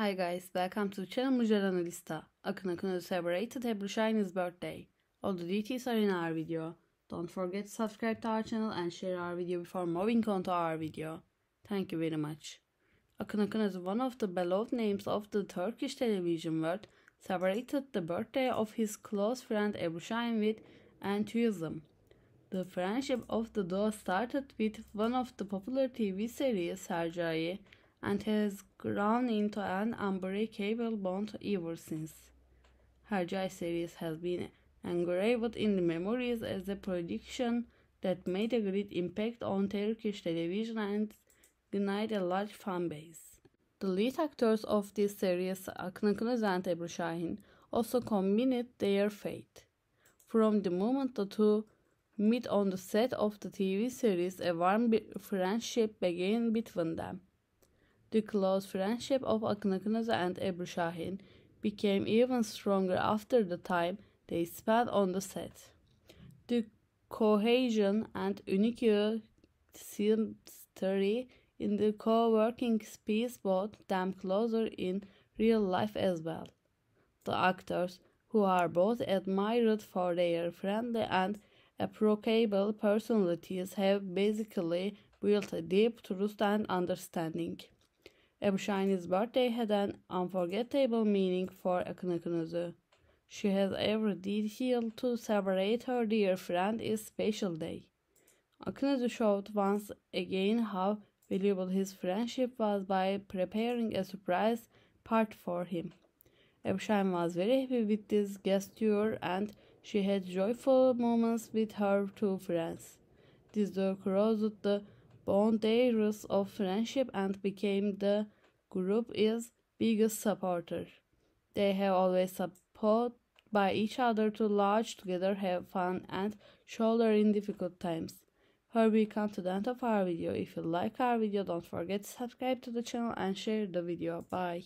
Hi guys, welcome to the Channel Mujer Analista. Akın Akın has celebrated Ebru Shine's birthday. All the details are in our video. Don't forget to subscribe to our channel and share our video before moving on to our video. Thank you very much. Akın Akın is one of the beloved names of the Turkish television world, celebrated the birthday of his close friend Ebru Şahin with enthusiasm. The friendship of the duo started with one of the popular TV series, Sercai, and has grown into an unbreakable bond ever since. Her joy series has been engraved in the memories as a production that made a great impact on Turkish television and denied a large fan base. The lead actors of this series, Akın Kınız and Ebru Şahin, also combined their fate. From the moment the two meet on the set of the TV series, a warm friendship began between them. The close friendship of Akhenaten and Ebru Shahin became even stronger after the time they spent on the set. The cohesion and unique symmetry in the co-working space brought them closer in real life as well. The actors, who are both admired for their friendly and approachable personalities, have basically built a deep trust and understanding. Ebshini's birthday had an unforgettable meaning for Akunakunuzu. She has every detail to celebrate her dear friend's special day. Akunazu showed once again how valuable his friendship was by preparing a surprise part for him. Ebshine was very happy with this gesture and she had joyful moments with her two friends. This door closed the roots of Friendship and became the group's biggest supporter. They have always supported by each other to lodge together, have fun, and shoulder in difficult times. Here we come to the end of our video. If you like our video, don't forget to subscribe to the channel and share the video. Bye.